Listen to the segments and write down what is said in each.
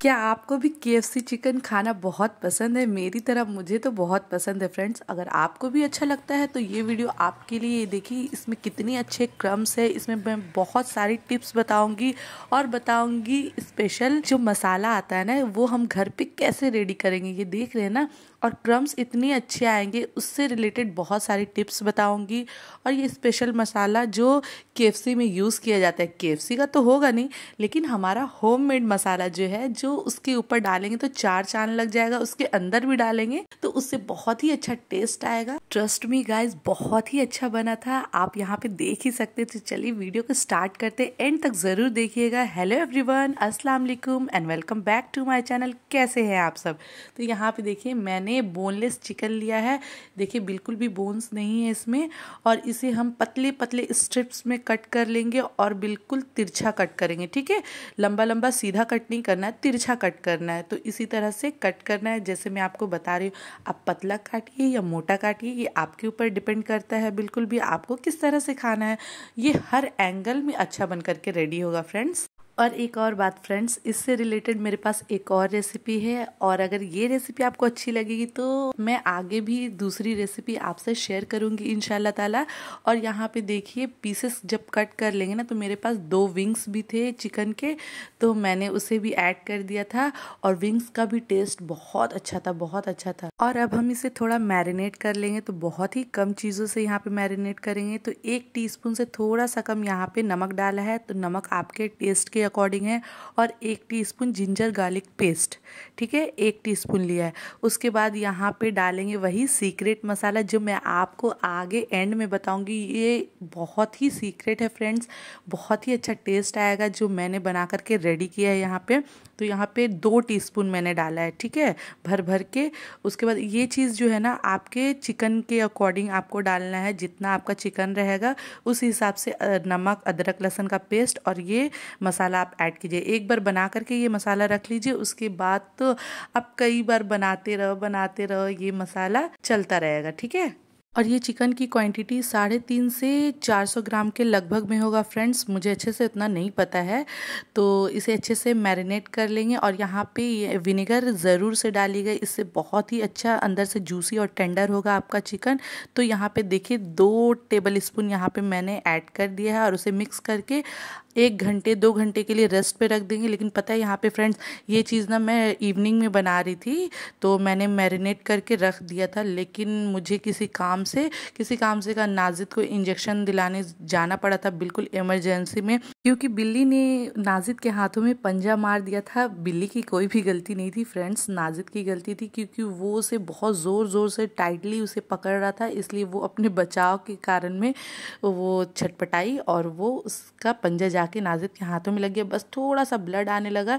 क्या आपको भी के चिकन खाना बहुत पसंद है मेरी तरह मुझे तो बहुत पसंद है फ्रेंड्स अगर आपको भी अच्छा लगता है तो ये वीडियो आपके लिए देखिए इसमें कितने अच्छे क्रम्स है इसमें मैं बहुत सारी टिप्स बताऊंगी और बताऊंगी स्पेशल जो मसाला आता है ना वो हम घर पे कैसे रेडी करेंगे ये देख रहे हैं ना और क्रम्स इतने अच्छे आएंगे उससे रिलेटेड बहुत सारी टिप्स बताऊंगी और ये स्पेशल मसाला जो के में यूज़ किया जाता है के का तो होगा नहीं लेकिन हमारा होम मसाला जो है जो जो उसके ऊपर डालेंगे तो चार चांद लग जाएगा उसके अंदर भी डालेंगे तो उससे बहुत ही अच्छा टेस्ट आएगा ट्रस्ट मी गाइज बहुत ही अच्छा बना था आप यहाँ पे देख ही सकते थे चलिए वीडियो को स्टार्ट करते एंड तक जरूर देखिएगा हेलो एवरीवन अस्सलाम वालेकुम and welcome back to my channel कैसे हैं आप सब तो यहाँ पे देखिए मैंने बोनलेस चिकन लिया है देखिए बिल्कुल भी बोन्स नहीं है इसमें और इसे हम पतले पतले स्ट्रिप्स में कट कर लेंगे और बिल्कुल तिरछा कट करेंगे ठीक है लंबा लंबा सीधा कट नहीं करना है तिरछा कट करना है तो इसी तरह से कट करना है जैसे मैं आपको बता रही हूँ आप पतला काटिए या मोटा काटिए ये आपके ऊपर डिपेंड करता है बिल्कुल भी आपको किस तरह से खाना है ये हर एंगल में अच्छा बन करके रेडी होगा फ्रेंड्स और एक और बात फ्रेंड्स इससे रिलेटेड मेरे पास एक और रेसिपी है और अगर ये रेसिपी आपको अच्छी लगेगी तो मैं आगे भी दूसरी रेसिपी आपसे शेयर करूंगी इन ताला और यहाँ पे देखिए पीसेस जब कट कर लेंगे ना तो मेरे पास दो विंग्स भी थे चिकन के तो मैंने उसे भी ऐड कर दिया था और विंग्स का भी टेस्ट बहुत अच्छा था बहुत अच्छा था और अब हम इसे थोड़ा मैरिनेट कर लेंगे तो बहुत ही कम चीज़ों से यहाँ पर मैरिनेट करेंगे तो एक टी से थोड़ा सा कम यहाँ पर नमक डाला है तो नमक आपके टेस्ट के अकॉर्डिंग है और एक टीस्पून जिंजर गार्लिक पेस्ट ठीक है एक टीस्पून लिया है उसके बाद यहाँ पे डालेंगे वही सीक्रेट मसाला जो मैं आपको आगे एंड में बताऊँगी ये बहुत ही सीक्रेट है फ्रेंड्स बहुत ही अच्छा टेस्ट आएगा जो मैंने बना करके रेडी किया है यहाँ पर तो यहाँ पे दो टी मैंने डाला है ठीक है भर भर के उसके बाद ये चीज़ जो है ना आपके चिकन के अकॉर्डिंग आपको डालना है जितना आपका चिकन रहेगा उस हिसाब से नमक अदरक लहसन का पेस्ट और ये मसाला मसाला आप ऐड कीजिए एक बार बना करके ये मसाला रख लीजिए उसके बाद तो आप कई बार बनाते रहो बनाते रहो ये मसाला चलता रहेगा ठीक है और ये चिकन की क्वांटिटी साढ़े तीन से चार सौ ग्राम के लगभग में होगा फ्रेंड्स मुझे अच्छे से उतना नहीं पता है तो इसे अच्छे से मैरिनेट कर लेंगे और यहाँ पे ये विनेगर ज़रूर से डालिएगा इससे बहुत ही अच्छा अंदर से जूसी और टेंडर होगा आपका चिकन तो यहाँ पे देखिए दो टेबल स्पून यहाँ पर मैंने ऐड कर दिया है और उसे मिक्स करके एक घंटे दो घंटे के लिए रेस्ट पे रख देंगे लेकिन पता है यहाँ पे फ्रेंड्स ये चीज़ ना मैं इवनिंग में बना रही थी तो मैंने मैरिनेट करके रख दिया था लेकिन मुझे किसी काम से किसी काम से का नाजिद को इंजेक्शन दिलाने जाना पड़ा था बिल्कुल इमरजेंसी में क्योंकि बिल्ली ने नाजिद के हाथों में पंजा मार दिया था बिल्ली की कोई भी गलती नहीं थी फ्रेंड्स नाजिद की गलती थी क्योंकि वो उसे बहुत ज़ोर ज़ोर से टाइटली उसे पकड़ रहा था इसलिए वो अपने बचाव के कारण में वो छटपटाई और वो उसका पंजा जा जाके नाजिद के हाथों में लग गया बस थोड़ा सा ब्लड आने लगा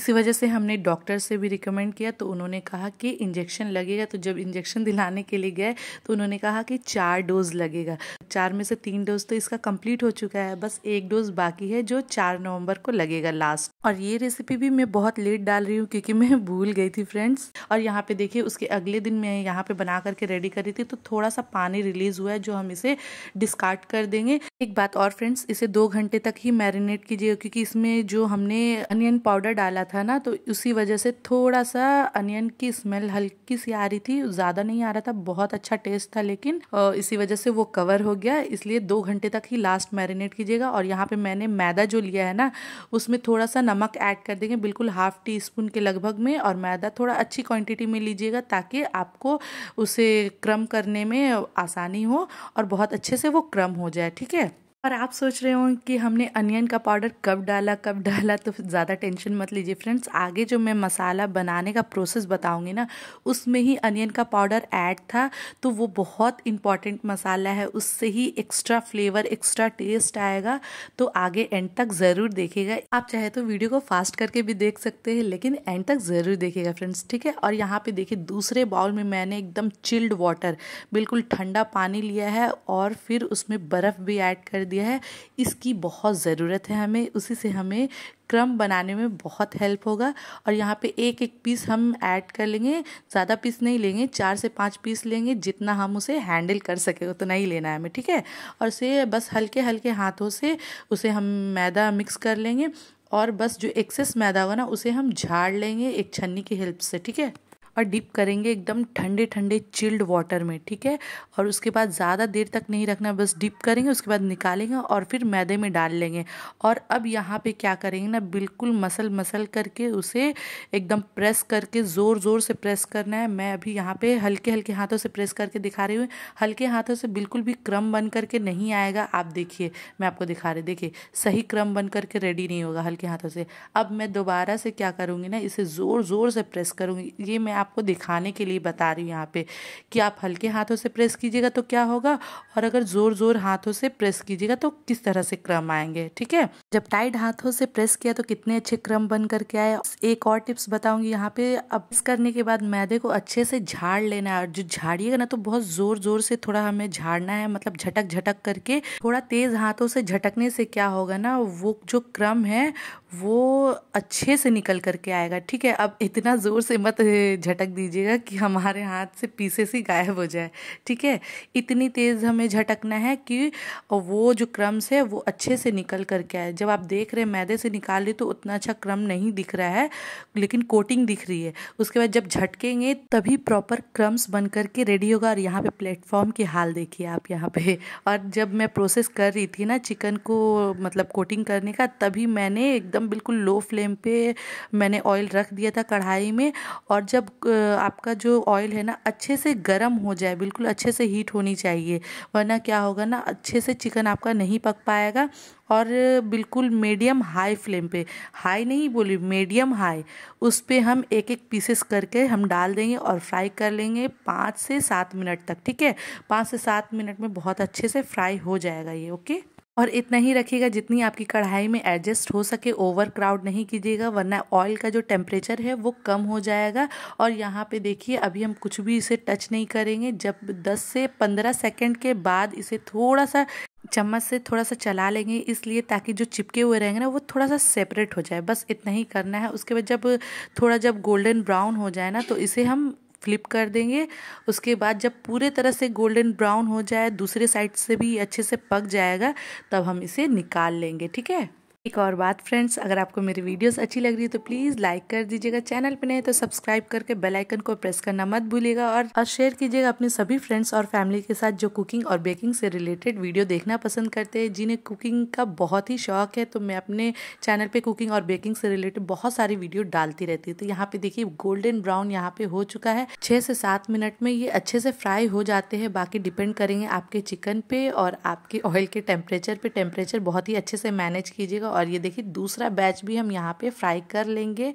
इसी वजह से हमने डॉक्टर से भी रिकमेंड किया तो उन्होंने कहा कि इंजेक्शन लगेगा तो जब इंजेक्शन दिलाने के लिए गए तो उन्होंने कहा कि चार डोज लगेगा चार में से तीन डोज तो इसका कंप्लीट हो चुका है बस एक डोज बाकी है जो चार नवंबर को लगेगा लास्ट और ये रेसिपी भी मैं बहुत लेट डाल रही हूँ क्योंकि मैं भूल गई थी फ्रेंड्स और यहाँ पे देखिए उसके अगले दिन मैं यहाँ पे बना करके रेडी करी थी तो थोड़ा सा पानी रिलीज हुआ है जो हम इसे डिस्कार्ड कर देंगे एक बात और फ्रेंड्स इसे दो घंटे तक ही मैरिनेट कीजिए क्योंकि इसमें जो हमने अनियन पाउडर डाला था ना तो उसी वजह से थोड़ा सा अनियन की स्मेल हल्की सी आ रही थी ज़्यादा नहीं आ रहा था बहुत अच्छा टेस्ट था लेकिन इसी वजह से वो कवर हो गया इसलिए दो घंटे तक ही लास्ट मैरिनेट कीजिएगा और यहाँ पे मैंने मैदा जो लिया है ना उसमें थोड़ा सा नमक ऐड कर देंगे बिल्कुल हाफ टी स्पून के लगभग में और मैदा थोड़ा अच्छी क्वांटिटी में लीजिएगा ताकि आपको उसे क्रम करने में आसानी हो और बहुत अच्छे से वो क्रम हो जाए ठीक है और आप सोच रहे हो कि हमने अनियन का पाउडर कब डाला कब डाला तो ज़्यादा टेंशन मत लीजिए फ्रेंड्स आगे जो मैं मसाला बनाने का प्रोसेस बताऊंगी ना उसमें ही अनियन का पाउडर ऐड था तो वो बहुत इंपॉर्टेंट मसाला है उससे ही एक्स्ट्रा फ्लेवर एक्स्ट्रा टेस्ट आएगा तो आगे एंड तक ज़रूर देखेगा आप चाहे तो वीडियो को फास्ट करके भी देख सकते हैं लेकिन एंड तक ज़रूर देखेगा फ्रेंड्स ठीक है और यहाँ पर देखिए दूसरे बाउल में मैंने एकदम चिल्ड वाटर बिल्कुल ठंडा पानी लिया है और फिर उसमें बर्फ़ भी ऐड कर दिया दिया है इसकी बहुत ज़रूरत है हमें उसी से हमें क्रम बनाने में बहुत हेल्प होगा और यहाँ पे एक एक पीस हम ऐड कर लेंगे ज़्यादा पीस नहीं लेंगे चार से पाँच पीस लेंगे जितना हम उसे हैंडल कर सके उतना ही लेना है हमें ठीक है और उसे बस हल्के हल्के हाथों से उसे हम मैदा मिक्स कर लेंगे और बस जो एक्सेस मैदा होगा ना उसे हम झाड़ लेंगे एक छन्नी की हेल्प से ठीक है और डिप करेंगे एकदम ठंडे ठंडे चिल्ड वाटर में ठीक है और उसके बाद ज़्यादा देर तक नहीं रखना बस डिप करेंगे उसके बाद निकालेंगे और फिर मैदे में डाल लेंगे और अब यहाँ पे क्या करेंगे ना बिल्कुल मसल मसल करके उसे एकदम प्रेस करके ज़ोर ज़ोर से प्रेस करना है मैं अभी यहाँ पर हल्के हल्के हाथों से प्रेस करके दिखा रही हूँ हल्के हाथों से बिल्कुल भी क्रम बन करके नहीं आएगा आप देखिए मैं आपको दिखा रही देखिए सही क्रम बन करके रेडी नहीं होगा हल्के हाथों से अब मैं दोबारा से क्या करूँगी ना इसे ज़ोर ज़ोर से प्रेस करूँगी ये मैं आप आपको दिखाने के लिए बता रही हूँ यहाँ पे कि आप हल्के हाथों से प्रेस कीजिएगा तो क्या होगा और अगर ज़ोर ज़ोर हाथों से प्रेस कीजिएगा तो किस तरह से क्रम आएंगे ठीक है जब टाइट हाथों से प्रेस किया तो कितने अच्छे क्रम बन करके आए एक और टिप्स बताऊंगी यहाँ पे अब प्रेस करने के बाद मैदे को अच्छे से झाड़ लेना है और जो झाड़िएगा ना तो बहुत ज़ोर ज़ोर से थोड़ा हमें झाड़ना है मतलब झटक झटक करके थोड़ा तेज़ हाथों से झटकने से क्या होगा ना वो जो क्रम है वो अच्छे से निकल कर के आएगा ठीक है अब इतना ज़ोर से मत झटक दीजिएगा कि हमारे हाथ से पीसेस ही गायब हो जाए ठीक है इतनी तेज़ हमें झटकना है कि वो जो क्रम्स है वो अच्छे से निकल करके आए जब आप देख रहे हैं मैदे से निकाल रहे तो उतना अच्छा क्रम नहीं दिख रहा है लेकिन कोटिंग दिख रही है उसके बाद जब झटकेंगे तभी प्रॉपर क्रम्स बन करके रेडी होगा और यहाँ पर प्लेटफॉर्म की हाल देखिए आप यहाँ पर और जब मैं प्रोसेस कर रही थी ना चिकन को मतलब कोटिंग करने का तभी मैंने एकदम एकदम बिल्कुल लो फ्लेम पे मैंने ऑयल रख दिया था कढ़ाई में और जब आपका जो ऑयल है ना अच्छे से गर्म हो जाए बिल्कुल अच्छे से हीट होनी चाहिए वरना क्या होगा ना अच्छे से चिकन आपका नहीं पक पाएगा और बिल्कुल मीडियम हाई फ्लेम पे हाई नहीं बोली मीडियम हाई उस पर हम एक एक पीसेस करके हम डाल देंगे और फ्राई कर लेंगे पाँच से सात मिनट तक ठीक है पाँच से सात मिनट में बहुत अच्छे से फ्राई हो जाएगा ये ओके और इतना ही रखिएगा जितनी आपकी कढ़ाई में एडजस्ट हो सके ओवर क्राउड नहीं कीजिएगा वरना ऑयल का जो टेम्परेचर है वो कम हो जाएगा और यहाँ पे देखिए अभी हम कुछ भी इसे टच नहीं करेंगे जब 10 से 15 सेकंड के बाद इसे थोड़ा सा चम्मच से थोड़ा सा चला लेंगे इसलिए ताकि जो चिपके हुए रहेंगे ना वो थोड़ा सा सेपरेट हो जाए बस इतना ही करना है उसके बाद जब थोड़ा जब गोल्डन ब्राउन हो जाए ना तो इसे हम फ्लिप कर देंगे उसके बाद जब पूरे तरह से गोल्डन ब्राउन हो जाए दूसरे साइड से भी अच्छे से पक जाएगा तब हम इसे निकाल लेंगे ठीक है एक और बात फ्रेंड्स अगर आपको मेरी वीडियोस अच्छी लग रही है तो प्लीज़ लाइक कर दीजिएगा चैनल पे नहीं तो सब्सक्राइब करके बेल आइकन को प्रेस करना मत भूलिएगा और, शेयर कीजिएगा अपने सभी फ्रेंड्स और फैमिली के साथ जो कुकिंग और बेकिंग से रिलेटेड वीडियो देखना पसंद करते हैं जिन्हें कुकिंग का बहुत ही शौक है तो मैं अपने चैनल पर कुकिंग और बेकिंग से रिलेटेड बहुत सारी वीडियो डालती रहती हूँ तो यहाँ पे देखिए गोल्डन ब्राउन यहाँ पे हो चुका है छह से सात मिनट में ये अच्छे से फ्राई हो जाते हैं बाकी डिपेंड करेंगे आपके चिकन पे और आपके ऑयल के टेम्परेचर पे टेम्परेचर बहुत ही अच्छे से मैनेज कीजिएगा जाएगा और ये देखिए दूसरा बैच भी हम यहाँ पे फ्राई कर लेंगे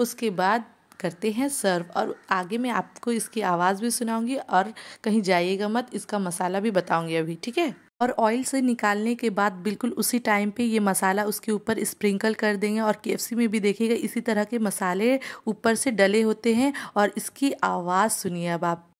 उसके बाद करते हैं सर्व और आगे मैं आपको इसकी आवाज़ भी सुनाऊंगी और कहीं जाइएगा मत इसका मसाला भी बताऊंगी अभी ठीक है और ऑयल से निकालने के बाद बिल्कुल उसी टाइम पे ये मसाला उसके ऊपर स्प्रिंकल कर देंगे और के में भी देखिएगा इसी तरह के मसाले ऊपर से डले होते हैं और इसकी आवाज़ सुनिए अब आप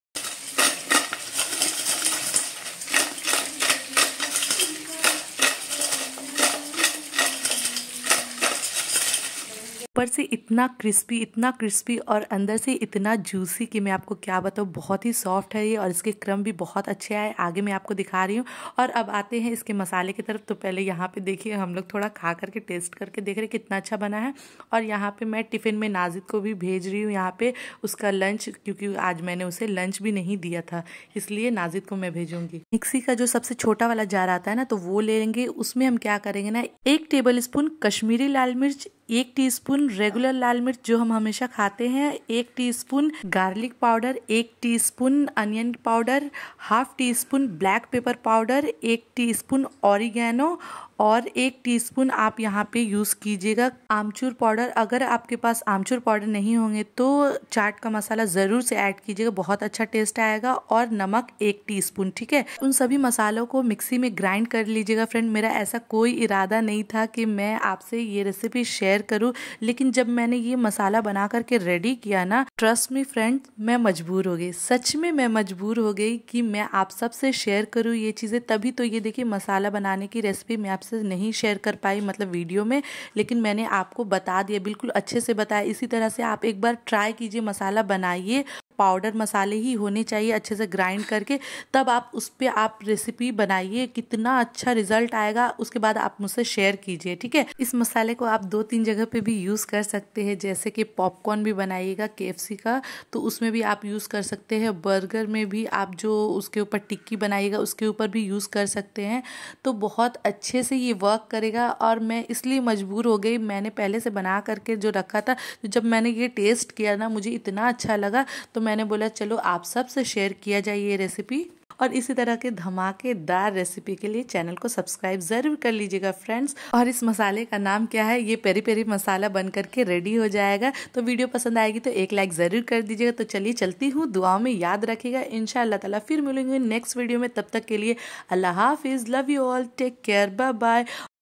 ऊपर से इतना क्रिस्पी इतना क्रिस्पी और अंदर से इतना जूसी कि मैं आपको क्या बताऊँ बहुत ही सॉफ्ट है ये और इसके क्रम भी बहुत अच्छे आए आगे मैं आपको दिखा रही हूँ और अब आते हैं इसके मसाले की तरफ तो पहले यहाँ पे देखिए हम लोग थोड़ा खा करके टेस्ट करके देख रहे कितना अच्छा बना है और यहाँ पे मैं टिफ़िन में नाजिद को भी भेज रही हूँ यहाँ पे उसका लंच क्योंकि आज मैंने उसे लंच भी नहीं दिया था इसलिए नाजिद को मैं भेजूंगी मिक्सी का जो सबसे छोटा वाला जार आता है ना तो वो ले लेंगे उसमें हम क्या करेंगे ना एक टेबल स्पून कश्मीरी लाल मिर्च एक टीस्पून रेगुलर लाल मिर्च जो हम हमेशा खाते हैं एक टीस्पून गार्लिक पाउडर एक teaspoon onion powder half teaspoon black pepper powder एक टीस्पून ऑरिगेनो और एक टीस्पून आप यहाँ पे यूज़ कीजिएगा आमचूर पाउडर अगर आपके पास आमचूर पाउडर नहीं होंगे तो चाट का मसाला ज़रूर से ऐड कीजिएगा बहुत अच्छा टेस्ट आएगा और नमक एक टीस्पून ठीक है उन सभी मसालों को मिक्सी में ग्राइंड कर लीजिएगा फ्रेंड मेरा ऐसा कोई इरादा नहीं था कि मैं आपसे ये रेसिपी शेयर करूँ लेकिन जब मैंने ये मसाला बना करके रेडी किया ना ट्रस्ट मी फ्रेंड मैं मजबूर हो गई सच में मैं मजबूर हो गई कि मैं आप सब से शेयर करूँ ये चीज़ें तभी तो ये देखिए मसाला बनाने की रेसिपी मैं आपसे नहीं शेयर कर पाई मतलब वीडियो में लेकिन मैंने आपको बता दिया बिल्कुल अच्छे से बताया इसी तरह से आप एक बार ट्राई कीजिए मसाला बनाइए पाउडर मसाले ही होने चाहिए अच्छे से ग्राइंड करके तब आप उस पर आप रेसिपी बनाइए कितना अच्छा रिजल्ट आएगा उसके बाद आप मुझसे शेयर कीजिए ठीक है इस मसाले को आप दो तीन जगह पे भी यूज़ कर सकते हैं जैसे कि पॉपकॉर्न भी बनाइएगा के का तो उसमें भी आप यूज़ कर सकते हैं बर्गर में भी आप जो उसके ऊपर टिक्की बनाइएगा उसके ऊपर भी यूज़ कर सकते हैं तो बहुत अच्छे से ये वर्क करेगा और मैं इसलिए मजबूर हो गई मैंने पहले से बना करके जो रखा था जब मैंने ये टेस्ट किया ना मुझे इतना अच्छा लगा तो मैंने बोला चलो आप सब से शेयर किया जाए ये रेसिपी और इसी तरह के धमाकेदार रेसिपी के लिए चैनल को सब्सक्राइब जरूर कर लीजिएगा फ्रेंड्स और इस मसाले का नाम क्या है ये पेरी पेरी मसाला बन करके रेडी हो जाएगा तो वीडियो पसंद आएगी तो एक लाइक ज़रूर कर दीजिएगा तो चलिए चलती हूँ दुआओं में याद रखिएगा इन ताला फिर मिलेंगे नेक्स्ट वीडियो में तब तक के लिए अल्लाह हाफिज़ love you all take care bye bye